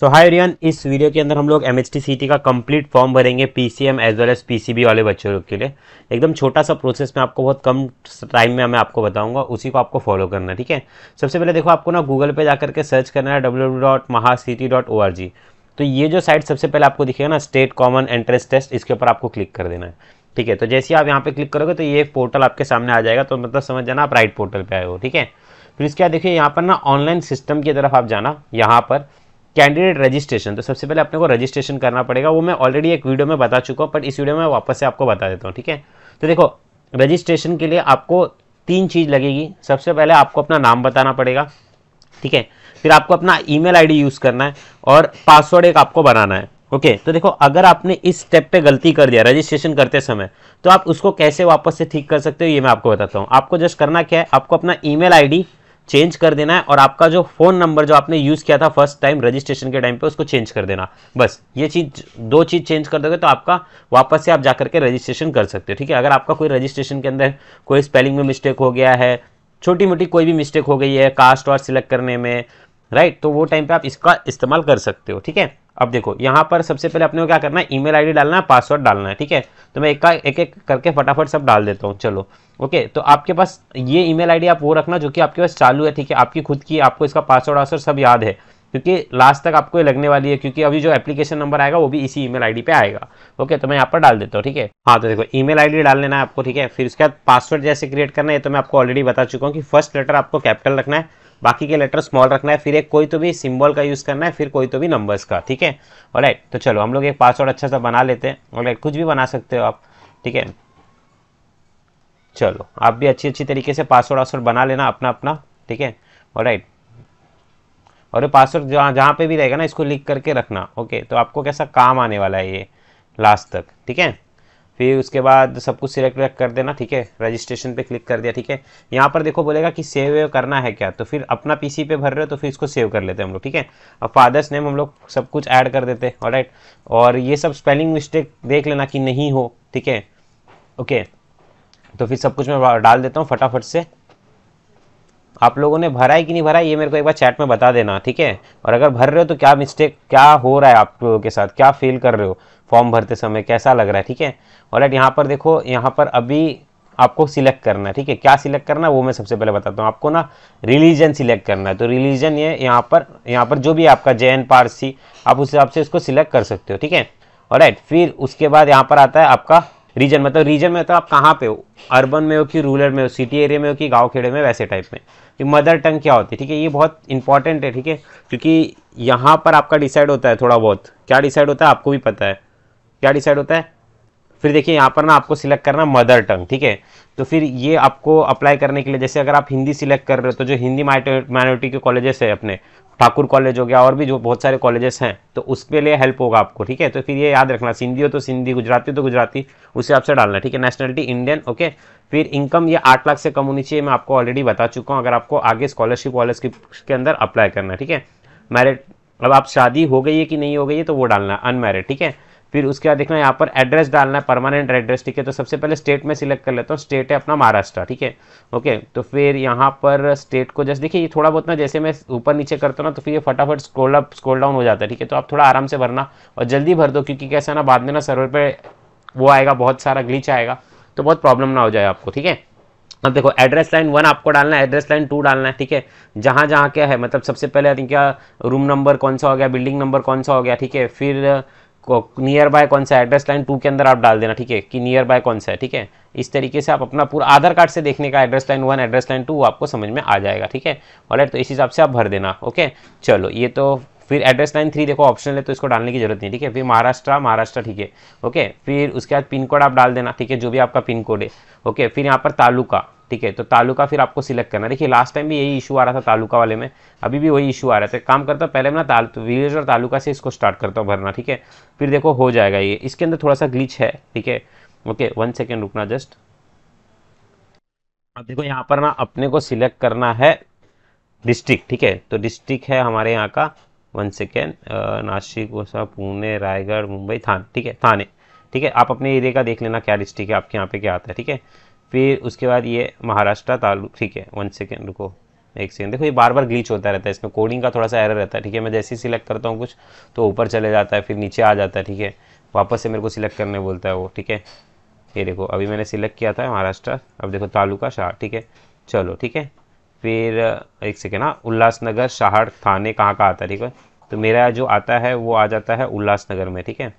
सो तो हाय रियन इस वीडियो के अंदर हम लोग एम एच टी का कंप्लीट फॉर्म भरेंगे P C M as well as P C B वाले बच्चों के लिए एकदम छोटा सा प्रोसेस मैं आपको बहुत कम टाइम में मैं आपको बताऊंगा उसी को आपको फॉलो करना है ठीक है सबसे पहले देखो आपको ना गूगल पे जाकर के सर्च करना है W dot mahacet dot O R G तो ये जो साइट सबसे पहले आपको दिखेगा ना स्टेट कॉमन एंट्रेंस टेस्ट इसके ऊपर आपको क्लिक कर देना है ठीक है तो जैसे आप यहाँ पे क्लिक करोगे तो ये पोर्टल आपके सामने आ जाएगा तो मतलब समझ जाना आप राइट पोर्टल पर आए हो ठीक है फिर इसके बाद देखिए यहाँ पर ना ऑनलाइन सिस्टम की तरफ आप जाना यहाँ पर कैंडिडेट रजिस्ट्रेशन तो सबसे पहले अपने को रजिस्ट्रेशन करना पड़ेगा वो मैं ऑलरेडी एक वीडियो में बता चुका हूँ बट इस वीडियो में वापस से आपको बता देता हूँ ठीक है तो देखो रजिस्ट्रेशन के लिए आपको तीन चीज़ लगेगी सबसे पहले आपको अपना नाम बताना पड़ेगा ठीक है फिर आपको अपना ई मेल यूज़ करना है और पासवर्ड एक आपको बनाना है ओके okay, तो देखो अगर आपने इस स्टेप पे गलती कर दिया रजिस्ट्रेशन करते समय तो आप उसको कैसे वापस से ठीक कर सकते हो ये मैं आपको बताता हूँ आपको जस्ट करना क्या है आपको अपना ईमेल आईडी चेंज कर देना है और आपका जो फ़ोन नंबर जो आपने यूज़ किया था फर्स्ट टाइम रजिस्ट्रेशन के टाइम पे उसको चेंज कर देना बस ये चीज़ दो चीज़ चेंज कर दोगे तो आपका वापस से आप जा करके रजिस्ट्रेशन कर सकते हो ठीक है अगर आपका कोई रजिस्ट्रेशन के अंदर कोई स्पेलिंग में मिस्टेक हो गया है छोटी मोटी कोई भी मिस्टेक हो गई है कास्ट और सिलेक्ट करने में राइट तो वो टाइम पर आप इसका इस्तेमाल कर सकते हो ठीक है अब देखो यहाँ पर सबसे पहले अपने को क्या करना है ईमेल आईडी डालना है पासवर्ड डालना है ठीक है तो मैं एक का एक एक करके फटाफट सब डाल देता हूँ चलो ओके तो आपके पास ये ईमेल आईडी आप वो रखना जो कि आपके पास चालू है ठीक है आपकी खुद की आपको इसका पासवर्ड वासवर्ड सब याद है क्योंकि लास्ट तक आपको ये लगने वाली है क्योंकि अभी जो एप्लीकेशन नंबर आएगा वो भी इसी ईमेल आईडी पे आएगा ओके तो मैं यहाँ पर डाल देता हूँ ठीक है हाँ तो देखो ईमेल आईडी डाल लेना है आपको ठीक है फिर उसके बाद पासवर्ड जैसे क्रिएट करना है तो मैं आपको ऑलरेडी बता चुका हूँ कि फर्स्ट लेटर आपको कैपिटल रखना है बाकी के लेटर स्मॉल रखना है फिर एक कोई तो भी सिंबल का यूज़ करना है फिर कोई तो भी नंबर्स का ठीक है और तो चलो हम लोग एक पासवर्ड अच्छा सा बना लेते हैं और कुछ भी बना सकते हो आप ठीक है चलो आप भी अच्छी अच्छी तरीके से पासवर्ड वासवर्ड बना लेना अपना अपना ठीक है और और ये पासवर्ड जहाँ जहाँ पे भी रहेगा ना इसको लिख करके रखना ओके तो आपको कैसा काम आने वाला है ये लास्ट तक ठीक है फिर उसके बाद सब कुछ सिलेक्ट वेक्ट कर देना ठीक है रजिस्ट्रेशन पे क्लिक कर दिया ठीक है यहाँ पर देखो बोलेगा कि सेव वेव करना है क्या तो फिर अपना पीसी पे भर रहे हो तो फिर इसको सेव कर लेते हैं हम लोग ठीक है अब फादर्स नेम हम लोग सब कुछ ऐड कर देते हैं राइट और ये सब स्पेलिंग मिस्टेक देख लेना कि नहीं हो ठीक है ओके तो फिर सब कुछ मैं डाल देता हूँ फटाफट से आप लोगों ने भरा है कि नहीं भरा है ये मेरे को एक बार चैट में बता देना ठीक है और अगर भर रहे हो तो क्या मिस्टेक क्या हो रहा है आप लोगों के साथ क्या फेल कर रहे हो फॉर्म भरते समय कैसा लग रहा है ठीक है और यहाँ पर देखो यहाँ पर अभी आपको सिलेक्ट करना है ठीक है क्या सिलेक्ट करना है वो मैं सबसे पहले बताता हूँ आपको ना रिलीजन सिलेक्ट करना है तो रिलीजन ये यहाँ पर यहाँ पर जो भी आपका जैन एन पारसी आप उस हिसाब से उसको सिलेक्ट कर सकते हो ठीक है और राइट फिर उसके बाद यहाँ पर आता है आपका रीजन मतलब रीजन में तो आप कहाँ पे हो अर्बन में हो कि रूरल में हो सिटी एरिया में हो कि गांव खेड़े में वैसे टाइप में कि मदर टंग क्या होती है ठीक है ये बहुत इंपॉर्टेंट है ठीक है क्योंकि यहाँ पर आपका डिसाइड होता है थोड़ा बहुत क्या डिसाइड होता है आपको भी पता है क्या डिसाइड होता है फिर देखिए यहाँ पर ना आपको सिलेक्ट करना मदर टंग ठीक है तो फिर ये आपको अप्लाई करने के लिए जैसे अगर आप हिंदी सिलेक्ट कर रहे हो तो जो हिंदी माइनॉरिटी के कॉलेजेस है अपने ठाकुर कॉलेज हो गया और भी जो बहुत सारे कॉलेजेस हैं तो उसके लिए हेल्प होगा आपको ठीक है तो फिर ये याद रखना सिंधी हो तो सिंधी गुजराती हो तो गुजराती उसे आपसे डालना ठीक है नेशनलिटी इंडियन ओके फिर इनकम ये आठ लाख से कम होनी चाहिए मैं आपको ऑलरेडी बता चुका हूँ अगर आपको आगे स्कॉलरशिप वॉलरशिप के अंदर अप्लाई करना ठीक है मैरिड अब आप शादी हो गई है कि नहीं हो गई है तो वो डालना अनमैरिड ठीक है फिर उसके बाद देखना यहाँ पर एड्रेस डालना है परमानेंट एड्रेस ठीक है तो सबसे पहले स्टेट में सिलेक्ट कर लेता हूँ स्टेट है अपना महाराष्ट्र ठीक है ओके तो फिर यहाँ पर स्टेट को जस्ट देखिए ये थोड़ा बहुत ना जैसे मैं ऊपर नीचे करता हूँ ना तो फिर ये फटाफट स्क्रोल अप स्क्रोल डाउन हो जाता है ठीक है तो आप थोड़ा आराम से भरना और जल्दी भर दो क्योंकि कैसे ना बाद में ना सर्वर पर वो आएगा बहुत सारा ग्लिच आएगा तो बहुत प्रॉब्लम ना हो जाए आपको ठीक है अब देखो एड्रेस लाइन वन आपको डालना है एड्रेस लाइन टू डालना है ठीक है जहाँ जहाँ क्या है मतलब सबसे पहले आई थिंक क्या रूम नंबर कौन सा हो गया बिल्डिंग नंबर कौन सा हो गया ठीक है फिर नियर बाय कौन सा एड्रेस लाइन टू के अंदर आप डाल देना ठीक है कि नियर बाय कौन सा है ठीक है इस तरीके से आप अपना पूरा आधार कार्ड से देखने का address line one address line two आपको समझ में आ जाएगा ठीक है वॉलेट तो इस हिसाब से आप भर देना ओके चलो ये तो फिर एड्रेस लाइन थ्री देखो ऑप्शनल है तो इसको डालने की जरूरत नहीं ठीक है फिर महाराष्ट्र महाराष्ट्र ठीक है ओके फिर उसके बाद पिन कोड आप डाल देना ठीक है जो भी आपका पिन कोड है ओके फिर यहाँ पर तालुका ठीक है तो तालुका फिर आपको सिलेक्ट करना देखिए लास्ट टाइम भी यही इशू आ रहा था तालुका वाले में अभी भी वही इशू आ रहा था काम करता पहले मैं ना विलेज और तालुका से इसको स्टार्ट करता हूँ भरना ठीक है फिर देखो हो जाएगा ये इसके अंदर थोड़ा सा ग्लिच है ठीक है ओके वन सेकेंड रुकना जस्ट अब देखो यहाँ पर ना अपने को सिलेक्ट करना है डिस्ट्रिक्ट ठीक है तो डिस्ट्रिक्ट है हमारे यहाँ का वन सेकेंड नासिक ओसा पुणे रायगढ़ मुंबई थाने ठीक है थाने ठीक है आप अपने एरिया का देख लेना क्या डिस्ट्रिक्ट है आपके यहाँ पे क्या आता है ठीक है फिर उसके बाद ये महाराष्ट्र तालु ठीक है वन सेकेंड रुको एक सेकेंड देखो ये बार बार ग्लीच होता रहता है इसमें कोडिंग का थोड़ा सा एरर रहता है ठीक है मैं जैसे ही सिलेक्ट करता हूँ कुछ तो ऊपर चले जाता है फिर नीचे आ जाता है ठीक है वापस से मेरे को सिलेक्ट करने बोलता है वो ठीक है ये देखो अभी मैंने सिलेक्ट किया था महाराष्ट्र अब देखो तालुका शाह ठीक है चलो ठीक है फिर एक सेकेंड हाँ उल्लासनगर शाहर थाने कहाँ का आता है ठीक है तो मेरा जो आता है वो आ जाता है उल्लासनगर में ठीक है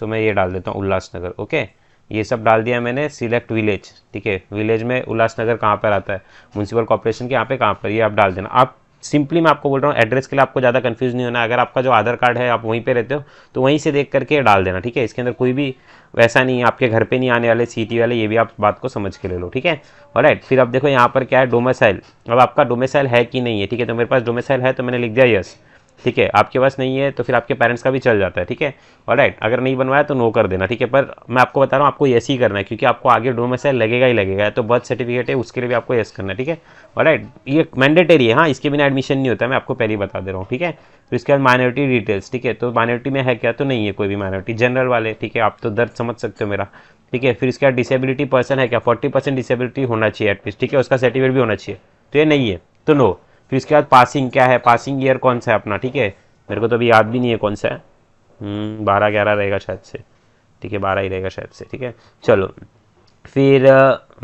सो मैं ये डाल देता हूँ उल्लासनगर ओके ये सब डाल दिया मैंने सिलेक्ट विलेज ठीक है विलेज में उल्लासनगर कहाँ पर आता है म्यूनसिपल कॉरपोरेशन के यहाँ पे कहाँ पर ये आप डाल देना आप सिंपली मैं आपको बोल रहा हूँ एड्रेस के लिए आपको ज़्यादा कन्फ्यूज़ नहीं होना अगर आपका जो आधार कार्ड है आप वहीं पर रहते हो तो वहीं से देख करके डाल देना ठीक है इसके अंदर कोई भी वैसा नहीं है आपके घर पर नहीं आने वाले सीटी वाले ये भी आप बात को समझ के ले लो ठीक है और फिर आप देखो यहाँ पर क्या है डोमेसाइल अब आपका डोमेसाइल है कि नहीं है ठीक है तो मेरे पास डोमेसाइल है तो मैंने लिख दिया यस ठीक है आपके पास नहीं है तो फिर आपके पेरेंट्स का भी चल जाता है ठीक है और राइट अगर नहीं बनवाया तो नो कर देना ठीक है पर मैं आपको बता रहा हूँ आपको येस ही करना है क्योंकि आपको आगे से लगेगा ही लगेगा तो बर्थ सर्टिफिकेट है उसके लिए भी आपको येस करना है ठीक है और राइट ये मैंडेटरी है हाँ इसके बिना एडमिशन नहीं होता मैं आपको पहले ही बता दे रहा हूँ ठीक है फिर तो इसके बाद माइनॉरिटी डिटेल्स ठीक है तो माइनॉरिटी में है क्या तो नहीं है कोई भी माइनॉरिटी जनरल वाले ठीक है आप तो दर्द समझ सकते हो मेरा ठीक है फिर इसके बाद डिसेबिलिटी पर्सन है क्या फोर्टी परसेंट डिसेबिलिटी होना चाहिए एटलीस्ट ठीक है उसका सर्टिफिकेट भी होना चाहिए तो ये नहीं है तो नो फिर इसके बाद पासिंग क्या है पासिंग ईयर कौन सा है अपना ठीक है मेरे को तो अभी याद भी नहीं है कौन सा है हम्म, बारह ग्यारह रहेगा शायद से ठीक है बारह ही रहेगा शायद से ठीक है चलो फिर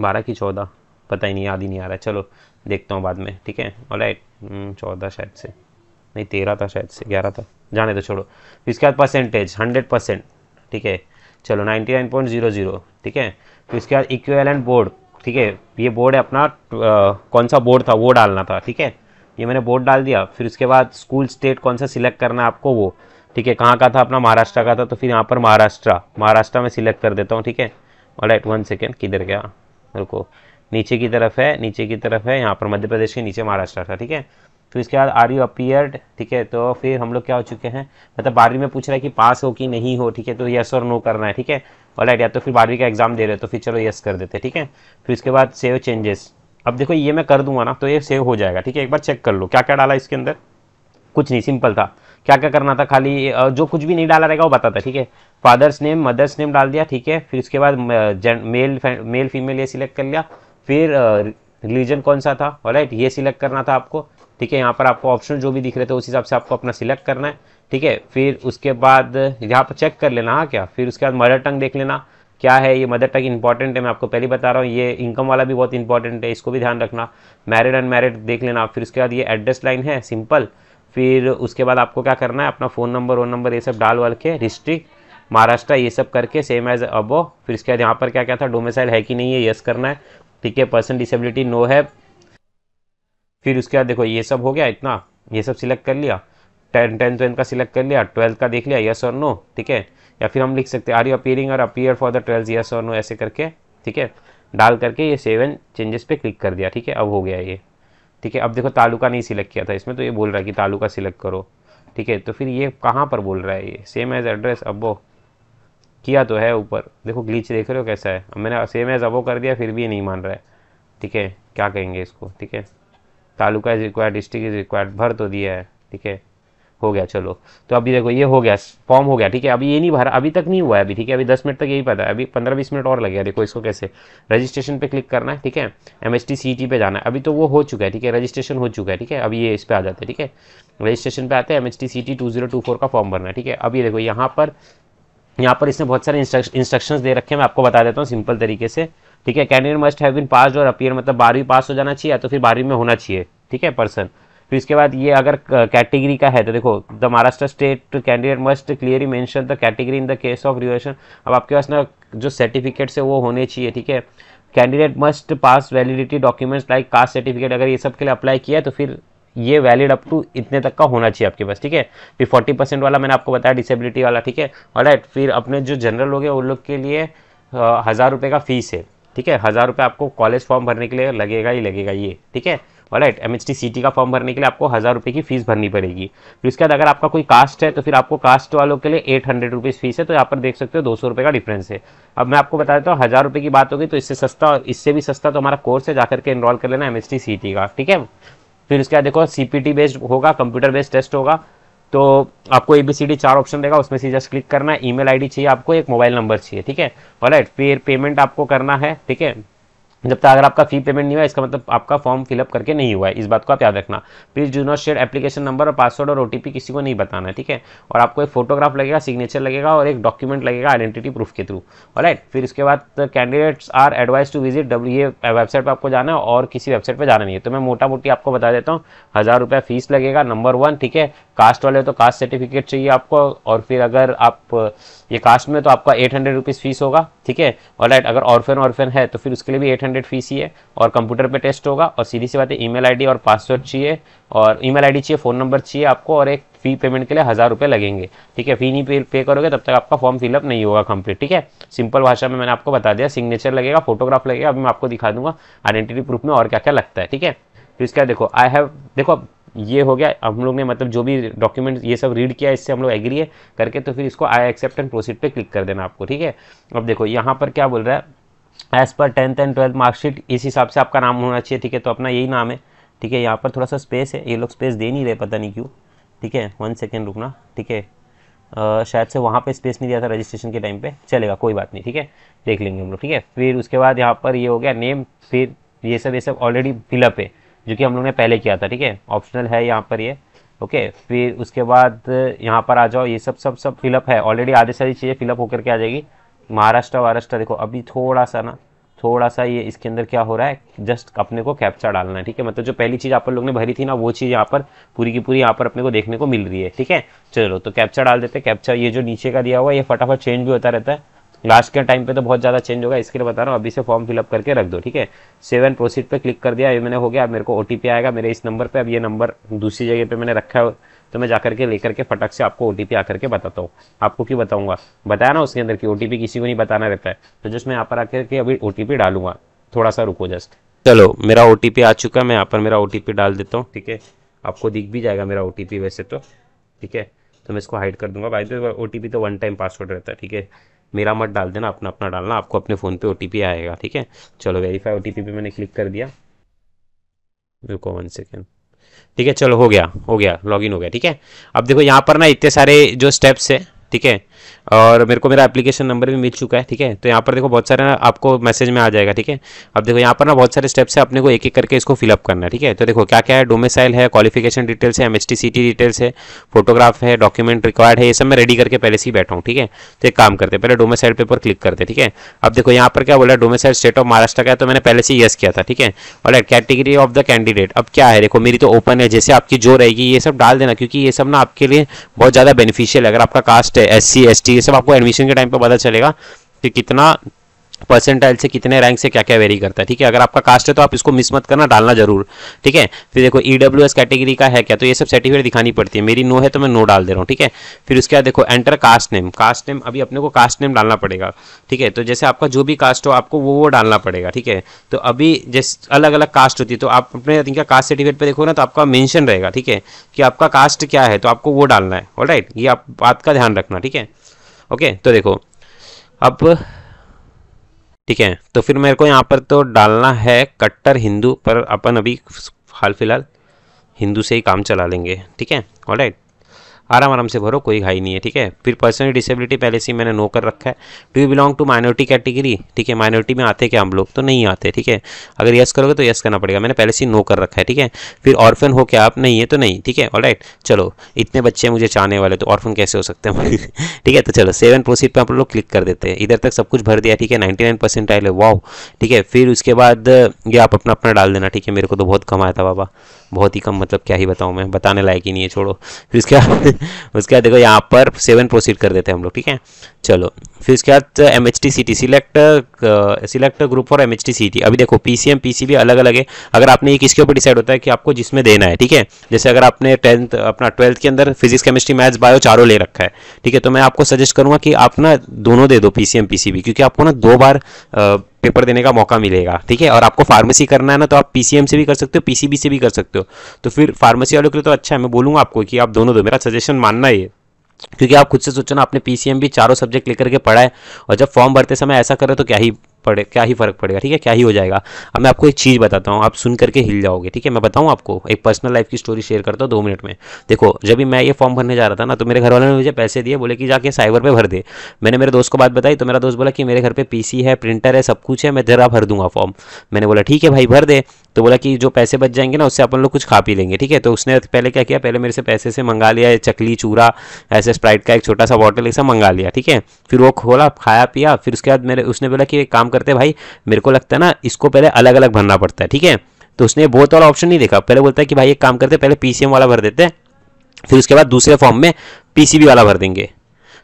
बारह की चौदह पता ही नहीं याद ही नहीं आ रहा है चलो देखता हूँ बाद में ठीक है और राइट हम्म, चौदह शायद से नहीं तेरह था शायद से ग्यारह था जाने तो छोड़ो फिर इसके बाद परसेंटेज हंड्रेड परसेंट ठीक है चलो ninety nine point zero zero ठीक है फिर इसके बाद इक्वेलेंट बोर्ड ठीक है ये बोर्ड है अपना आ, कौन सा बोर्ड था वो डालना था ठीक है ये मैंने बोर्ड डाल दिया फिर उसके बाद स्कूल स्टेट कौन सा सिलेक्ट करना है आपको वो ठीक है कहाँ का था अपना महाराष्ट्र का था तो फिर यहाँ पर महाराष्ट्र महाराष्ट्र में सिलेक्ट कर देता हूँ ठीक है और राइट वन सेकेंड किधर गया रुको नीचे की तरफ है नीचे की तरफ है यहाँ पर मध्य प्रदेश के नीचे महाराष्ट्र था ठीक है फिर तो इसके बाद आर यू अपियर्ड ठीक है तो फिर हम लोग क्या हो चुके हैं मतलब बारहवीं में पूछ रहा है कि पास हो कि नहीं हो ठीक है तो यस और नो करना है ठीक है और या तो फिर बारहवीं का एग्जाम दे रहे हो तो फिर चलो यस कर देते ठीक है फिर इसके बाद सेव चेंजेस अब देखो ये मैं कर दूंगा ना तो ये सेव हो जाएगा ठीक है एक बार चेक कर लो क्या क्या डाला इसके अंदर कुछ नहीं सिंपल था क्या क्या करना था खाली जो कुछ भी नहीं डाला रहेगा वो बताता ठीक है फादर्स नेम मदर्स नेम डाल दिया ठीक है फिर उसके बाद मेल मेल फीमेल ये सिलेक्ट कर लिया फिर रिलीजन कौन सा था राइट ये सिलेक्ट करना था आपको ठीक है यहाँ पर आपको ऑप्शन जो भी दिख रहे थे उस हिसाब से आपको अपना सिलेक्ट करना है ठीक है फिर उसके बाद यहाँ पर चेक कर लेना हाँ क्या फिर उसके बाद मदर टंग देख लेना क्या है ये मदर टंग इंपॉर्टेंट है मैं आपको पहले बता रहा हूँ ये इनकम वाला भी बहुत इंपॉर्टेंट है इसको भी ध्यान रखना मैरिड अनमैरिड देख लेना फिर उसके बाद ये एड्रेस लाइन है सिंपल फिर उसके बाद आपको क्या करना है अपना फ़ोन नंबर वो नंबर ये सब डाल वाल के डिस्ट्रिक्ट महाराष्ट्र ये सब करके सेम एज अबो फिर इसके बाद यहाँ पर क्या क्या था डोमिसाइल है कि नहीं है यस करना है ठीक है पर्सन डिसेबिलिटी नो है फिर उसके बाद देखो ये सब हो गया इतना ये सब सिलेक्ट कर लिया टेन टेंथ तो का सिलेक्ट कर लिया ट्वेल्थ का देख लिया यस और नो ठीक है या फिर हम लिख सकते हैं आर यू अपीयरिंग और appear for the twelfth year और नो ऐसे करके ठीक है डाल करके ये सेवन चेंजेस पे क्लिक कर दिया ठीक है अब हो गया ये ठीक है अब देखो तालुका नहीं सिलेक्ट किया था इसमें तो ये बोल रहा है कि तालुका सिलेक्ट करो ठीक है तो फिर ये कहाँ पर बोल रहा है ये सेम एज एड्रेस अबो किया तो है ऊपर देखो ग्लीच देख रहे हो कैसा है अब मैंने सेम एज अबो कर दिया फिर भी ये नहीं मान रहा है ठीक है क्या कहेंगे इसको ठीक है taluka is required district is required भर तो दिया है ठीक है हो गया चलो तो अभी देखो ये हो गया फॉर्म हो गया ठीक है अभी ये नहीं भरा अभी तक नहीं हुआ है अभी ठीक है अभी दस मिनट तक यही पता है अभी पंद्रह बीस मिनट और लगेगा देखो इसको कैसे रजिस्ट्रेशन पे क्लिक करना है ठीक है एम एस e पे जाना है अभी तो वो हो चुका है ठीक है रजिस्ट्रेशन हो चुका है ठीक है अभी ये इस पर आ जाते हैं ठीक है रजिस्ट्रेशन पे आते हैं एम एच e का फॉर्म भरना है ठीक है अभी देखो यहाँ पर यहाँ पर इसने बहुत सारे इंस्ट्रक्शन दे रखे हैं मैं आपको बता देता हूँ सिंपल तरीके से ठीक है candidate must have been pass और अपियर मतलब बारहवीं पास हो जाना चाहिए या तो फिर बारहवीं में होना चाहिए ठीक है पर्सन फिर इसके बाद ये अगर कैटेगरी का है तो देखो the Maharashtra state candidate must clearly mention the category in the case of reservation अब आपके पास ना जो सर्टिफिकेट्स है वो होने चाहिए ठीक है candidate must pass validity documents like caste certificate अगर ये सब के लिए अप्लाई किया है तो फिर ये वैलिड अप टू इतने तक का होना चाहिए आपके पास ठीक है फिर फोर्टी परसेंट वाला मैंने आपको बताया डिसेबिलिटी वाला ठीक है और राइट फिर अपने जो जनरल लोग हैं उन लोग के लिए हज़ार रुपये का फीस है ठीक है हज़ार रुपये आपको कॉलेज फॉर्म भरने के लिए लगेगा ही लगेगा ये ठीक है राइट एम एच टी का फॉर्म भरने के लिए आपको हज़ार रुपये की फीस भरनी पड़ेगी फिर उसके बाद अगर आपका कोई कास्ट है तो फिर आपको कास्ट वालों के लिए एट हंड्रेड रुपीज़ फीस है तो यहाँ पर देख सकते हो दो सौ रुपये का डिफरेंस है अब मैं आपको बता देता हूँ हज़ार रुपये की बात होगी तो इससे सस्ता और इससे भी सस्ता तो हमारा कोर्स है जाकर के इनरॉल कर लेना एम एच टी का ठीक है फिर उसके बाद देखो सी पी टी बेस्ड होगा कंप्यूटर बेस्ड टेस्ट होगा तो आपको ए बी सी डी चार ऑप्शन देगा उसमें से जस्ट क्लिक करना है ईमेल आईडी चाहिए आपको एक मोबाइल नंबर चाहिए ठीक है और फिर पेमेंट आपको करना है ठीक है जब तक अगर आपका फी पेमेंट नहीं हुआ इसका मतलब आपका फॉर्म फिलअप करके नहीं हुआ है इस बात को आप याद रखना please do not share application number और पासवर्ड और ओटीपी किसी को नहीं बताना है ठीक है और आपको एक फोटोग्राफ लगेगा सिग्नेचर लगेगा और एक डॉक्यूमेंट लगेगा आइडेंटिटी प्रूफ के थ्रू और फिर इसके बाद candidates are advise to visit W ये वेबसाइट पर आपको जाना है और किसी वेबसाइट पर जाना नहीं है तो मैं मोटा मोटी आपको बता देता हूँ हज़ार रुपया फीस लगेगा नंबर वन ठीक है कास्ट वाले तो कास्ट सर्टिफिकेट चाहिए आपको और फिर अगर आप ये कास्ट में तो आपका एट हंड्रेड रुपीज़ फीस होगा ठीक है और राइट अगर ऑर्फेन ऑर्फेन है तो फिर उसके लिए भी एट हंड्रेड फीस ही है और कंप्यूटर पे टेस्ट होगा और सीधी सी बात है ईमेल आईडी और पासवर्ड चाहिए और ईमेल आईडी चाहिए फ़ोन नंबर चाहिए आपको और एक फ़ी पेमेंट के लिए हज़ार रुपये लगेंगे ठीक है फ़ी नहीं पे पे करोगे तब तक आपका फॉर्म फिलअप नहीं होगा कंप्लीट ठीक है सिंपल भाषा में मैंने आपको बता दिया सिग्नेचर लगेगा फोटोग्राफ लगेगा अभी मैं आपको दिखा दूंगा आइडेंटिटी प्रूफ में और क्या क्या लगता है ठीक है फिर इसका देखो आई हैव देखो ये हो गया हम लोग ने मतलब जो भी डॉक्यूमेंट ये सब रीड किया इससे हम लोग एग्री है करके तो फिर इसको आई एक्सेप्ट एंड प्रोसीड पे क्लिक कर देना आपको ठीक है अब देखो यहाँ पर क्या बोल रहा है as per tenth and twelfth marksheet इस हिसाब से आपका नाम होना चाहिए ठीक है तो अपना यही नाम है ठीक है यहाँ पर थोड़ा सा स्पेस है ये लोग स्पेस दे नहीं रहे पता नहीं क्यों ठीक है वन सेकेंड रुकना ठीक है Uh, शायद से वहाँ पे स्पेस नहीं दिया था रजिस्ट्रेशन के टाइम पे चलेगा कोई बात नहीं ठीक है देख लेंगे हम लोग ठीक है फिर उसके बाद यहाँ पर ये हो गया नेम फिर ये सब ये सब ऑलरेडी फिलअप है जो कि हम लोग ने पहले किया था ठीक है ऑप्शनल है यहाँ पर ये ओके फिर उसके बाद यहाँ पर आ जाओ ये सब सब सब फिलअप है ऑलरेडी आधे सारी चीज़ें फिलअप होकर के आ जाएगी महाराष्ट्र वाराष्ट्र देखो अभी थोड़ा सा ना थोड़ा सा ये इसके अंदर क्या हो रहा है जस्ट अपने को कैप्चा डालना है ठीक है मतलब जो पहली चीज़ आप लोग ने भरी थी ना वो चीज़ यहाँ पर पूरी की पूरी यहाँ पर अपने को देखने को मिल रही है ठीक है चलो तो कैप्चा डाल देते हैं कैप्चा ये जो नीचे का दिया हुआ है ये फटाफट चेंज भी होता रहता है लास्ट के टाइम पे तो बहुत ज़्यादा चेंज होगा इसके लिए बता रहा हूँ अभी से फॉर्म फिलअप करके रख दो ठीक है सेवन प्रोसीड पे क्लिक कर दिया ये मैंने हो गया अब मेरे को ओ आएगा मेरे इस नंबर पर अब ये नंबर दूसरी जगह पर मैंने रखा है तो मैं जाकर के लेकर के फटक से आपको ओ टी आकर के बताता हूँ आपको क्यों बताऊँगा बताया ना उसके अंदर की ओ किसी को नहीं बताना रहता है तो जस्ट मैं यहाँ पर आकर के अभी ओ डालूंगा थोड़ा सा रुको जस्ट चलो मेरा ओ आ चुका है मैं यहाँ पर मेरा ओ डाल देता हूँ ठीक है आपको दिख भी जाएगा मेरा ओ वैसे तो ठीक है तो मैं इसको हाइड कर दूंगा भाई तो ओ तो वन टाइम पासवर्ड रहता है ठीक है मेरा मत डाल देना अपना अपना डालना आपको अपने फ़ोन पे ओ आएगा ठीक है चलो वेरीफाई ओ टी पे मैंने क्लिक कर दिया रुको वन सेकेंड ठीक है चलो हो गया हो गया लॉगिन हो गया ठीक है अब देखो यहाँ पर ना इतने सारे जो स्टेप्स है ठीक है और मेरे को मेरा एप्लीकेशन नंबर भी मिल चुका है ठीक है तो यहाँ पर देखो बहुत सारे ना आपको मैसेज में आ जाएगा ठीक है अब देखो यहाँ पर ना बहुत सारे स्टेप्स है अपने को एक एक करके इसको फिलअप करना है ठीक है तो देखो क्या क्या है डोमेसाइल है क्वालिफिकेशन डिटेल्स है एम एच डिटेल्स है फोटोग्राफ है डॉक्यूमेंट रिक्वायर्ड है ये सब मैं रेडी करके पहले से ही बैठा हूँ ठीक है तो एक काम करते पहले डोमेसाइल पेपर क्लिक करते हैं ठीक है अब देखो यहाँ पर क्या बोला डोमेसाइल स्टेट ऑफ महाराष्ट्र का है तो मैंने पहले से यस किया था ठीक है और कैटेगरी ऑफ द कैंडिडेट अब क्या है देखो मेरी तो ओपन है जैसे आपकी जो रहेगी ये सब डाल देना क्योंकि ये सब ना आपके लिए बहुत ज़्यादा बेनिफिशियल है अगर आपका कास्ट है एस सी ये सब आपको एडमिशन के टाइम पर पता चलेगा कि कितना परसेंटाइल से कितने रैंक से क्या क्या वेरी करता है ठीक है अगर आपका कास्ट है तो आप इसको मिस मत करना डालना जरूर ठीक है फिर देखो ई e कैटेगरी का है क्या तो ये सब सर्टिफिकेट दिखानी पड़ती है मेरी नो है तो मैं नो डाल दे रहा हूँ ठीक है फिर उसके बाद देखो enter caste name caste name अभी अपने को कास्ट नेम डालना पड़ेगा ठीक है तो जैसे आपका जो भी कास्ट हो आपको वो वो डालना पड़ेगा ठीक है तो अभी जैसे अलग अलग कास्ट होती है तो आप अपने इनका कास्ट सर्टिफिकेट पर देखो ना तो आपका मैंशन रहेगा ठीक है कि आपका कास्ट क्या है तो आपको वो डालना है ऑल ये आप बात का ध्यान रखना ठीक है ओके तो देखो अब ठीक है तो फिर मेरे को यहाँ पर तो डालना है कट्टर हिंदू पर अपन अभी हाल फिलहाल हिंदू से ही काम चला लेंगे ठीक है ऑलराइट आराम आराम से भरो कोई घाई नहीं है ठीक है फिर पर्सनल डिसेबिलिटी पहले से मैंने नो कर रखा है do you belong to minority category ठीक है माइनॉरिटी में आते क्या हम लोग तो नहीं आते ठीक है अगर येस करोगे तो यस करना पड़ेगा मैंने पहले से नो कर रखा है ठीक है फिर ऑर्फन हो क्या आप नहीं है तो नहीं ठीक है ऑल चलो इतने बच्चे मुझे चाहने वाले तो ऑर्फन कैसे हो सकते हैं ठीक है तो चलो सेवन प्रोसीड पर आप लोग क्लिक कर देते हैं इधर तक सब कुछ भर दिया ठीक है नाइन्टी नाइन परसेंट आए वाओ ठीक है फिर उसके बाद ये आप अपना अपना डाल देना ठीक है मेरे को तो बहुत कम आया था बाबा बहुत ही कम मतलब क्या ही बताऊँ मैं बताने लायक ही नहीं है छोड़ो फिर उसके बाद उसके बाद देखो यहाँ पर सेवन प्रोसीड कर देते हैं हम लोग ठीक है चलो फिर उसके बाद M H T C T select select group for M H T C T अभी देखो P C M P C B अलग अलग है अगर आपने ये किसके ऊपर डिसाइड होता है कि आपको जिसमें देना है ठीक है जैसे अगर आपने टेंथ अपना ट्वेल्थ के अंदर फिजिक्स केमिस्ट्री मैथ्स बायो चारों ले रखा है ठीक है तो मैं आपको सजेस्ट करूँगा कि आप ना दोनों दे दो P C M P C B क्योंकि आपको ना दो बार uh, पेपर देने का मौका मिलेगा ठीक है और आपको फार्मेसी करना है ना तो आप पीसीएम से भी कर सकते हो पीसीबी से भी कर सकते हो तो फिर फार्मेसी वालों के लिए तो अच्छा है मैं बोलूँगा आपको कि आप दोनों दो मेरा सजेशन मानना है क्योंकि आप खुद से सोचो ना आपने पीसीएम भी चारों सब्जेक्ट लेकर के पढ़ा है और जब फॉर्म भरते समय ऐसा करें तो क्या ही पड़े क्या ही फ़र्क पड़ेगा ठीक है क्या ही हो जाएगा अब मैं आपको एक चीज़ बताता हूँ आप सुन करके हिल जाओगे ठीक है मैं बताऊँ आपको एक पर्सनल लाइफ की स्टोरी शेयर करता हूँ दो मिनट में देखो जब भी मैं ये फॉर्म भरने जा रहा था ना तो मेरे घर वालों ने मुझे पैसे दिए बोले कि जाके साइबर पर भर दे मैंने मेरे दोस्त को बात बताई तो मेरा दोस्त बोला कि मेरे घर पर पी है प्रिंटर है सब कुछ है मैं ज़रा भर दूंगा फॉर्म मैंने बोला ठीक है भाई भर दे तो बोला कि जो पैसे बच जाएंगे ना उससे अपन लोग कुछ खा पी लेंगे ठीक है तो उसने पहले क्या किया पहले मेरे से पैसे से मंगा लिया चकली चूरा ऐसे स्प्राइट का एक छोटा सा बॉटल ऐसा मंगा लिया ठीक है फिर वो खोला खाया पिया फिर उसके बाद मेरे उसने बोला कि एक काम करते भाई मेरे को लगता है ना इसको पहले अलग अलग भरना पड़ता है ठीक है तो उसने बहुत वाला ऑप्शन नहीं देखा पहले बोलता है कि भाई एक काम करते पहले पीसीएम वाला भर देते फिर उसके बाद दूसरे फॉर्म में पीसीबी वाला भर देंगे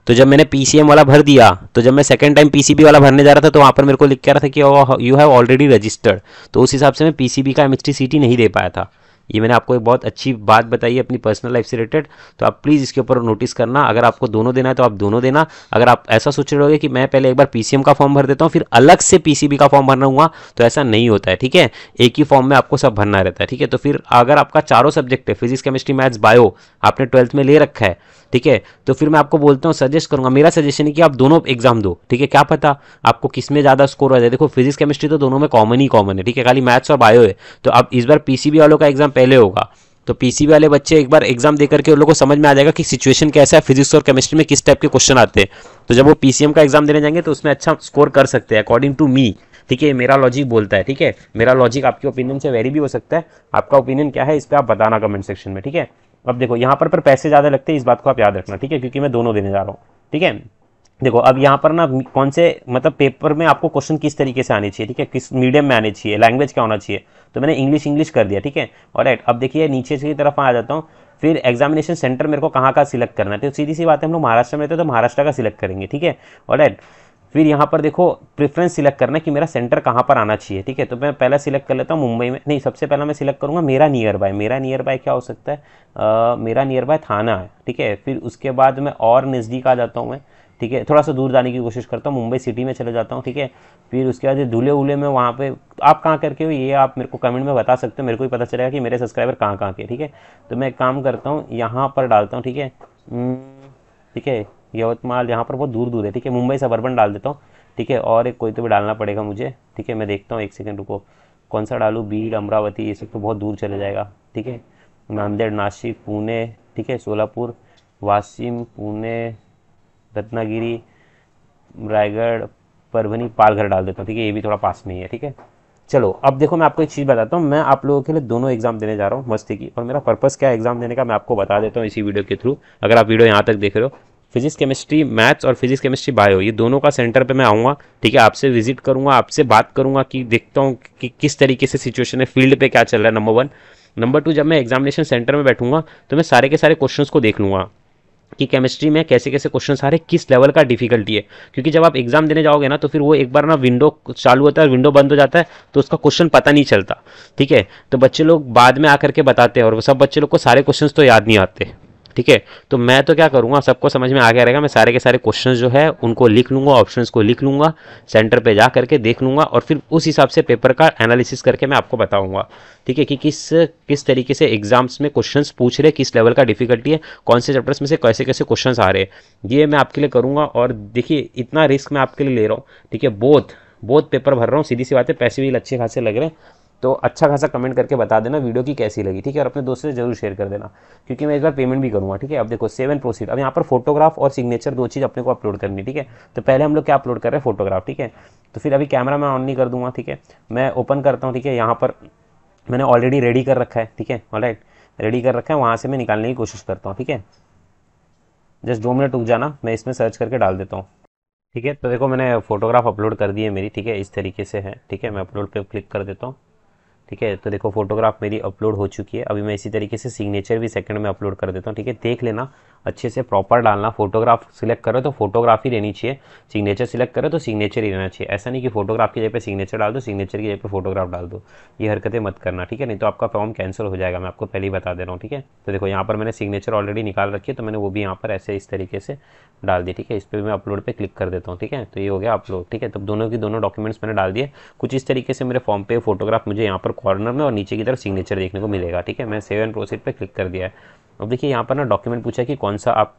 तो जब मैंने पीसीएम वाला भर दिया तो जब मैं सेकंड टाइम पीसीबी वाला भरने जा रहा था तो वहां पर मेरे को लिख के आ रहा था कि यू हैव ऑलरेडी रजिस्टर्ड तो उस हिसाब से मैं पीसीबी का एमएचटी सीटी नहीं दे पाया था ये मैंने आपको एक बहुत अच्छी बात बताई है अपनी पर्सनल लाइफ से रिलेटेड तो आप प्लीज़ इसके ऊपर नोटिस करना अगर आपको दोनों देना है तो आप दोनों देना अगर आप ऐसा सोच रहे हो कि मैं पहले एक बार पी का फॉर्म भर देता हूँ फिर अलग से पी का फॉर्म भरना हुआ तो ऐसा नहीं होता है ठीक है एक ही फॉर्म में आपको सब भरना रहता है ठीक है तो फिर अगर आपका चारों सब्जेक्ट है फिजिक्स केमिस्ट्री मैथ्स बायो आपने ट्वेल्थ में ले रखा है ठीक है तो फिर मैं आपको बोलता हूँ सजेस्ट करूंगा मेरा सजेशन है कि आप दोनों एग्जाम दो ठीक है क्या पता आपको किस में ज़्यादा स्कोर आ जाए देखो फिजिक्स केमिस्ट्री तो दोनों में कॉमन ही कॉमन है ठीक है खाली मैथ्स और बायो है तो अब इस बार पीसीबी वालों का एग्जाम पहले होगा तो पीसीबी वाले बच्चे एक बार एग्जाम दे करके उन लोगों को समझ में आ जाएगा कि सिचुएशन कैसा है फिजिक्स और केमिस्ट्री में किस टाइप के क्वेश्चन आते हैं तो जब वो पीसीएम का एग्जाम देने जाएंगे तो उसमें अच्छा स्कोर कर सकते हैं अकॉर्डिंग टू मी ठीक है मेरा लॉजिक बोलता है ठीक है मेरा लॉजिक आपकी ओपिनियन से वेरी भी हो सकता है आपका ओपिनियन क्या है इस पर आप बताना कमेंट सेक्शन में ठीक है अब देखो यहाँ पर पर पैसे ज़्यादा लगते हैं इस बात को आप याद रखना ठीक है क्योंकि मैं दोनों देने जा रहा हूँ ठीक है देखो अब यहाँ पर ना कौन से मतलब पेपर में आपको क्वेश्चन किस तरीके से आने चाहिए ठीक है किस मीडियम में आने चाहिए लैंग्वेज क्या होना चाहिए तो मैंने इंग्लिश इंग्लिश कर दिया ठीक है और राइट अब देखिए नीचे की तरफ आ जाता हूँ फिर एग्जामिनेशन सेंटर मेरे को कहाँ का सिलेक्ट करना है तो सीधी सी बात है हम लोग महाराष्ट्र में रहते तो महाराष्ट्र का सिलेक्ट करेंगे ठीक है और राइट फिर यहाँ पर देखो प्रेफरेंस सिलेक्ट करना कि मेरा सेंटर कहाँ पर आना चाहिए ठीक है तो मैं पहला सिलेक्ट कर लेता हूँ मुंबई में नहीं सबसे पहला मैं सिलेक्ट करूँगा मेरा नियर बाय मेरा नियर बाय क्या हो सकता है आ, मेरा नियर बाय थाना है ठीक है फिर उसके बाद मैं और नज़दीक आ जाता हूँ मैं ठीक है थोड़ा सा दूर जाने की कोशिश करता हूँ मुंबई सिटी में चले जाता हूँ ठीक है फिर उसके बाद धूले उले में वहाँ पे आप कहाँ करके हो ये आप मेरे को कमेंट में बता सकते हो मेरे को भी पता चलेगा कि मेरे सब्सक्राइबर कहाँ कहाँ के ठीक है तो मैं काम करता हूँ यहाँ पर डालता हूँ ठीक है हम्म, ठीक है यवतमाल यहाँ पर बहुत दूर दूर है ठीक है मुंबई अर्बन डाल देता हूँ ठीक है और एक कोई तो भी डालना पड़ेगा मुझे ठीक है मैं देखता हूँ एक सेकेंड रुको कौन सा डालू बीड़ अमरावती ये सब तो बहुत दूर चले जाएगा ठीक है नांदेड़ नासिक पुणे ठीक है सोलापुर वाशिम पुणे रत्नागिरी रायगढ़ परभनी पालघर डाल देता हूँ ठीक है ये भी थोड़ा पास में ही है ठीक है चलो अब देखो मैं आपको एक चीज़ बताता हूँ मैं आप लोगों के लिए दोनों एग्जाम देने जा रहा हूँ मस्ती की और मेरा पर्पस क्या है एग्जाम देने का मैं आपको बता देता हूँ इसी वीडियो के थ्रू अगर आप वीडियो यहाँ तक देख रहे हो फिजिक्स केमिस्ट्री मैथ्स और फिजिक्स केमिस्ट्री बायो ये दोनों का सेंटर पे मैं आऊँगा ठीक है आपसे विजिट करूँगा आपसे बात करूँगा कि देखता हूँ कि किस तरीके से सिचुएशन है फील्ड पे क्या चल रहा है नंबर वन नंबर टू जब मैं एग्जामिनेशन सेंटर में बैठूंगा तो मैं सारे के सारे क्वेश्चन को देख लूँगा कि केमिस्ट्री में कैसे कैसे क्वेश्चन आ रहे किस लेवल का डिफिकल्टी है क्योंकि जब आप एग्जाम देने जाओगे ना तो फिर वो एक बार ना विंडो चालू होता है विंडो बंद हो जाता है तो उसका क्वेश्चन पता नहीं चलता ठीक है तो बच्चे लोग बाद में आकर के बताते हैं और सब बच्चे लोग को सारे क्वेश्चन तो याद नहीं आते ठीक है तो मैं तो क्या करूँगा सबको समझ में आ गया रहेगा मैं सारे के सारे क्वेश्चन जो है उनको लिख लूँगा ऑप्शन को लिख लूँगा सेंटर पर जा करके देख लूँगा और फिर उस हिसाब से पेपर का एनालिसिस करके मैं आपको बताऊँगा ठीक है कि किस किस तरीके से एग्जाम्स में क्वेश्चन पूछ रहे किस लेवल का डिफिकल्टी है कौन से चैप्टर्स में से कैसे कैसे क्वेश्चन आ रहे हैं ये मैं आपके लिए करूँगा और देखिए इतना रिस्क मैं आपके लिए ले रहा हूँ ठीक है बोथ बहुत पेपर भर रहा हूँ सीधी सी बात है पैसे भी अच्छे खासे लग रहे हैं तो अच्छा खासा कमेंट करके बता देना वीडियो की कैसी लगी ठीक है और अपने दोस्तों से जरूर शेयर कर देना क्योंकि मैं इस बार पेमेंट भी करूँगा ठीक है अब देखो सेवन प्रोसीड अब यहाँ पर फोटोग्राफ और सिग्नेचर दो चीज़ अपने को अपलोड करनी ठीक है तो पहले हम लोग क्या अपलोड कर रहे हैं फोटोग्राफ ठीक है तो फिर अभी कैमरा मैं ऑन नहीं कर दूँगा ठीक है मैं ओपन करता हूँ ठीक है यहाँ पर मैंने ऑलरेडी रेडी कर रखा है ठीक है ऑल रेडी कर रखा है वहाँ से मैं निकालने की कोशिश करता हूँ ठीक है जस्ट दो मिनट उग जाना मैं इसमें सर्च करके डाल देता हूँ ठीक है तो देखो मैंने फोटोग्राफ अपलोड कर दी है मेरी ठीक है इस तरीके से है ठीक है मैं अपलोड पे क्लिक कर देता हूँ ठीक है तो देखो फोटोग्राफ मेरी अपलोड हो चुकी है अभी मैं इसी तरीके से सिग्नेचर भी सेकंड में अपलोड कर देता हूँ ठीक है देख लेना अच्छे से प्रॉपर डालना फोटोग्राफ सिलेक्ट करो तो फोटोग्राफ ही रहनी चाहिए सिग्नेचर सिलेक्ट करो तो सिग्नेचर ही रहना चाहिए ऐसा नहीं कि फोटोग्राफ की जगह पे सिग्नेचर डाल दो सिग्नेचर की जगह पे फोटोग्राफ डाल दो ये हरकतें मत करना ठीक है नहीं तो आपका फॉर्म कैंसिल हो जाएगा मैं आपको पहले ही बता दे रहा हूँ ठीक है तो देखो यहाँ पर मैंने सिग्नेचर ऑलरेडी निकाल रखी है तो मैंने वो भी यहाँ पर ऐसे इस तरीके से डाल दी ठीक है इस पर मैं अपलोड पर क्लिक कर देता हूँ ठीक है तो ये हो गया अपलोड ठीक है तो दोनों की दोनों डॉक्यूमेंट्स मैंने डाल दिए कुछ इस तरीके से मेरे फॉर्म पर फोटोग्राफ मुझे यहाँ पर कॉर्नर में और नीचे की तरफ सिग्नेचर देखने को मिलेगा ठीक है मैं सेव एंड प्रोसीड पर क्लिक कर दिया है अब देखिए यहाँ पर ना डॉक्यूमेंट पूछा कि कौन सा आप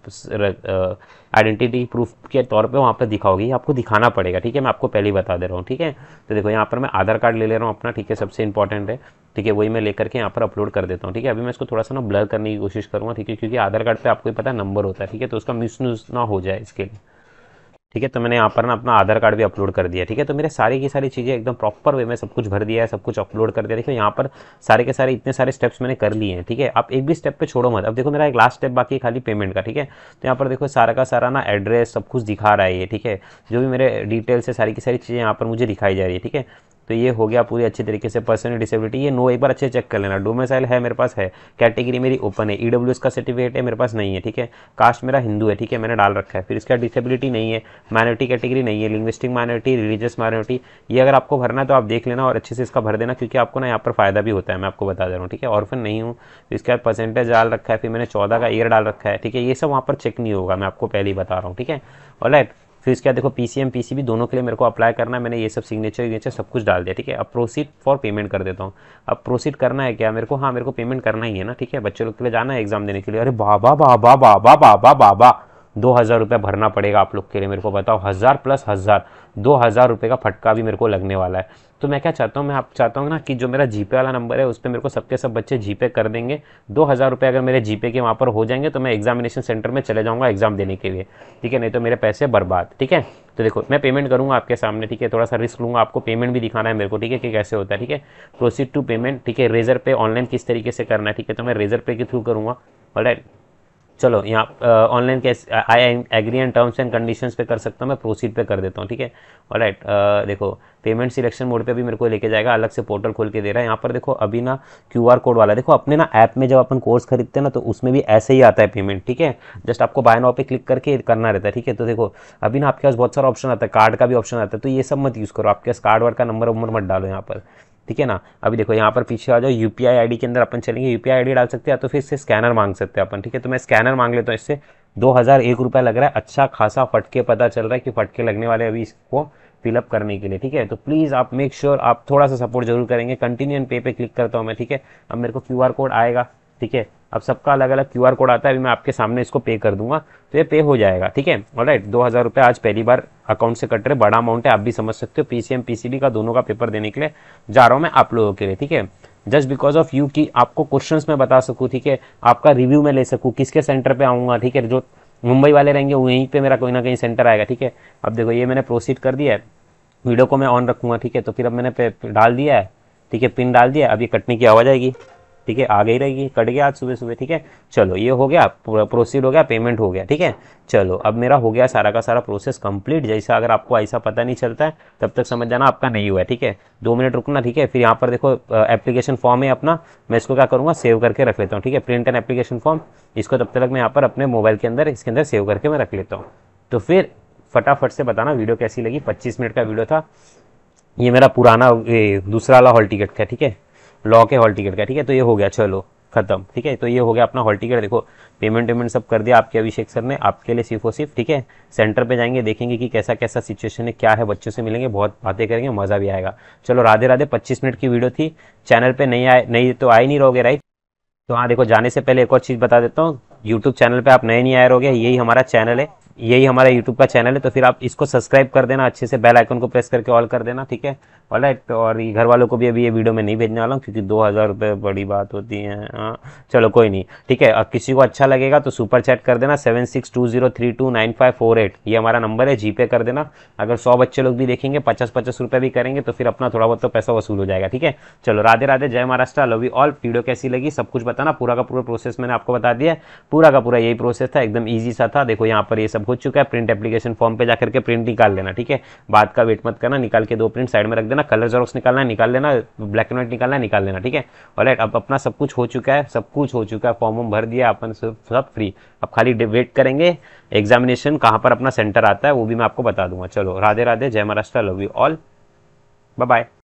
आइडेंटिटी प्रूफ के तौर पे वहाँ पर दिखाओगे आपको दिखाना पड़ेगा ठीक है मैं आपको पहले ही बता दे रहा हूँ ठीक है तो देखो यहाँ पर मैं आधार कार्ड ले ले रहा हूँ अपना ठीक है सबसे इंपॉर्टेंट है ठीक है वही मैं लेकर के यहाँ पर अपलोड कर देता हूँ ठीक है अभी मैं इसको थोड़ा सा ना ब्लर करने की कोशिश करूँगा ठीक है क्योंकि आधार कार्ड पर आपको पता नंबर होता है ठीक है तो उसका मिस ना हो जाए इसके लिए ठीक है तो मैंने यहाँ पर ना अपना आधार कार्ड भी अपलोड कर दिया ठीक है तो मेरे सारी की सारी चीज़ें एकदम प्रॉपर वे में सब कुछ भर दिया है सब कुछ अपलोड कर दिया देखिए यहाँ पर सारे के सारे इतने सारे स्टेप्स मैंने कर लिए हैं ठीक है आप एक भी स्टेप पे छोड़ो मत अब देखो मेरा एक लास्ट स्टेप बाकी है खाली पेमेंट का ठीक है तो यहाँ पर देखो सारा का सारा ना एड्रेस सब कुछ दिखा रहा है ठीक है जो भी मेरे डिटेल्स है सारी की सारी चीज़ें यहाँ पर मुझे दिखाई जा रही है ठीक है तो ये हो गया पूरी अच्छी तरीके से पर्सन डिसेबिलिटी ये नो एक बार अच्छे चेक कर लेना डोमेसाइल है मेरे पास है कैटेगरी मेरी ओपन है ई e का सर्टिफिकेट है मेरे पास नहीं है ठीक है कास्ट मेरा हिंदू है ठीक है मैंने डाल रखा है फिर इसका डिसेबिलिटी नहीं है माइनॉरिटी कैटेगरी नहीं है लिंग्विस्टिक माइनॉरिटी रिलीजियस माइनॉरिटी ये अगर आपको भरना है तो आप देख लेना और अच्छे से इसका भर देना क्योंकि आपको ना यहाँ पर फ़ायदा भी होता है मैं आपको बता दे रहा हूँ ठीक है ऑर्फन नहीं हूँ इसके इसका परसेंटेज डाल रखा है फिर मैंने चौदह का ईयर डाल रखा है ठीक है ये सब वहाँ पर चेक नहीं होगा मैं आपको पहले ही बता रहा हूँ ठीक है और फिर उसके बाद देखो P C M P C B दोनों के लिए मेरे को अप्लाई करना है मैंने ये सब सिग्नेचर विग्नेचर सब कुछ डाल दिया ठीक है अब प्रोसीड फॉर पेमेंट कर देता हूँ अब प्रोसीड करना है क्या मेरे को हाँ मेरे को पेमेंट करना ही है ना ठीक है बच्चे लोग के लिए जाना है एग्जाम देने के लिए अरे बाबा बाबा बाबा बाबा बाबा दो हज़ार रुपये भरना पड़ेगा आप लोग के लिए मेरे को बताओ हज़ार प्लस हज़ार दो हज़ार रुपये का फटका भी मेरे को लगने वाला है तो मैं क्या चाहता हूँ मैं आप चाहता हूँ ना कि जो मेरा जीपे वाला नंबर है उस पर मेरे को सबके सब बच्चे जीपे कर देंगे दो हज़ार रुपये अगर मेरे जीपे के वहाँ पर हो जाएंगे तो मैं एग्जामिनेशन सेंटर में चले जाऊँगा एग्ज़ाम देने के लिए ठीक है नहीं तो मेरे पैसे बर्बाद ठीक है तो देखो मैं पेमेंट करूँगा आपके सामने ठीक है थोड़ा सा रिस्क लूँगा आपको पेमेंट भी दिखाना है मेरे को ठीक है कि कैसे होता है ठीक है प्रोसीड टू पेमेंट ठीक है रेजर पे ऑनलाइन किस तरीके से करना है ठीक है तो मैं रेजर पे के थ्रू करूँगा ऑल चलो यहाँ ऑनलाइन कैसे I agree and terms and conditions पे कर सकता हूँ मैं प्रोसीड पे कर देता हूँ ठीक है और राइट देखो पेमेंट सिलेक्शन मोड पे भी मेरे को लेके जाएगा अलग से पोर्टल खोल के दे रहा है यहाँ पर देखो अभी ना क्यू आर कोड वाला देखो अपने ना ऐप में जब अपन कोर्स खरीदते हैं ना तो उसमें भी ऐसे ही आता है पेमेंट ठीक है जस्ट आपको बाय नाउ पे क्लिक करके करना रहता है ठीक है तो देखो अभी ना आपके पास बहुत सारा ऑप्शन आता है कार्ड का भी ऑप्शन आता है तो ये सब मत यूज़ करो आपके पास कार्ड वार्ड का नंबर वंबर मत डालो यहाँ पर ठीक है ना अभी देखो यहाँ पर पीछे आ जाओ यू पी के अंदर अपन चलेंगे यू पी डाल सकते हैं तो फिर इससे स्कैनर मांग सकते हैं अपन ठीक है तो मैं स्कैनर मांग लेता हूँ इससे दो हज़ार एक रुपया लग रहा है अच्छा खासा फटके पता चल रहा है कि फटके लगने वाले अभी इसको फिलअप करने के लिए ठीक है तो प्लीज़ आप मेक श्योर sure, आप थोड़ा सा सपोर्ट जरूर करेंगे कंटिन्यू एंड पे पे क्लिक करता हूँ मैं ठीक है अब मेरे को क्यू कोड आएगा ठीक है अब सबका अलग अलग क्यू कोड आता है अभी मैं आपके सामने इसको पे कर दूंगा तो ये पे हो जाएगा ठीक है और राइट दो हज़ार रुपये आज पहली बार अकाउंट से कट रहे बड़ा अमाउंट है आप भी समझ सकते हो पीसीएम पीसीबी का दोनों का पेपर देने के लिए जा रहा हूँ मैं आप लोगों के लिए ठीक है जस्ट बिकॉज ऑफ यू कि आपको क्वेश्चंस में बता सकूँ ठीक है आपका रिव्यू में ले सकूँ किसके सेंटर पे आऊँगा ठीक है जो मुंबई वाले रहेंगे वहीं पे मेरा कोई ना कहीं सेंटर आएगा ठीक है अब देखो ये मैंने प्रोसीड कर दिया है वीडियो को मैं ऑन रखूँगा ठीक है तो फिर अब मैंने पे डाल दिया है ठीक है पिन डाल दिया अब ये कटने की आवाज़ आएगी ठीक है आ गई रहेगी कट गया आज सुबह सुबह ठीक है चलो ये हो गया प्रोसीड हो गया पेमेंट हो गया ठीक है चलो अब मेरा हो गया सारा का सारा प्रोसेस कंप्लीट जैसा अगर आपको ऐसा पता नहीं चलता है तब तक समझ जाना आपका नहीं हुआ है ठीक है दो मिनट रुकना ठीक है फिर यहाँ पर देखो एप्लीकेशन फॉर्म है अपना मैं इसको क्या करूँगा सेव करके रख लेता हूँ ठीक है प्रिंट एंड एप्लीकेशन फॉर्म इसको तब तक मैं यहाँ पर अपने मोबाइल के अंदर इसके अंदर सेव करके मैं रख लेता हूँ तो फिर फटाफट से बताना वीडियो कैसी लगी पच्चीस मिनट का वीडियो था ये मेरा पुराना दूसरा वाला हॉल टिकट का ठीक है लॉक है हॉल टिकट का ठीक है तो ये हो गया चलो खत्म ठीक है तो ये हो गया अपना हॉल टिकट देखो पेमेंट वेमेंट सब कर दिया आपके अभिषेक सर ने आपके लिए सिर्फ और सिर्फ ठीक है सेंटर पे जाएंगे देखेंगे कि कैसा कैसा सिचुएशन है क्या है बच्चों से मिलेंगे बहुत बातें करेंगे मज़ा भी आएगा चलो राधे राधे 25 मिनट की वीडियो थी चैनल पे नहीं आए नहीं तो आए नहीं रहोगे राइट तो हाँ देखो जाने से पहले एक और चीज़ बता देता हूँ यूट्यूब चैनल पर आप नए नहीं आए रहोगे यही हमारा चैनल है यही हमारा यूट्यूब का चैनल है तो फिर आप इसको सब्सक्राइब कर देना अच्छे से बेल आइकन को प्रेस करके ऑल कर देना ठीक है ऑल राइट तो और ये घर वालों को भी अभी ये वीडियो में नहीं भेजने वाला हूँ क्योंकि दो हज़ार रुपये बड़ी बात होती है आ, हाँ। चलो कोई नहीं ठीक है अब किसी को अच्छा लगेगा तो सुपर चैट कर देना seven six two zero three two nine five four eight ये हमारा नंबर है जीपे कर देना अगर सौ बच्चे लोग भी देखेंगे पचास पचास रुपये भी करेंगे तो फिर अपना थोड़ा बहुत तो पैसा वसूल हो जाएगा ठीक है चलो राधे राधे जय Maharashtra love you all video कैसी लगी सब कुछ बताना पूरा का पूरा प्रोसेस मैंने आपको बता दिया पूरा का पूरा यही प्रोसेस था एकदम ईजी सा था देखो यहाँ पर ये सब हो चुका है प्रिंट एप्लीकेशन फॉर्म पे जाकर के प्रिंट निकाल लेना ठीक है बाद का वेट मत करना निकाल के दो प्रिंट साइड में रख देना कलर जॉक्स निकालना है निकाल लेना ब्लैक एंड व्हाइट निकालना है निकाल लेना ठीक है और अब अपना सब कुछ हो चुका है सब कुछ हो चुका है फॉर्म वॉर्म भर दिया अपन सब फ्री अब खाली वेट करेंगे एग्जामिनेशन कहाँ पर अपना सेंटर आता है वो भी मैं आपको बता दूंगा चलो राधे राधे जय Maharashtra love you all bye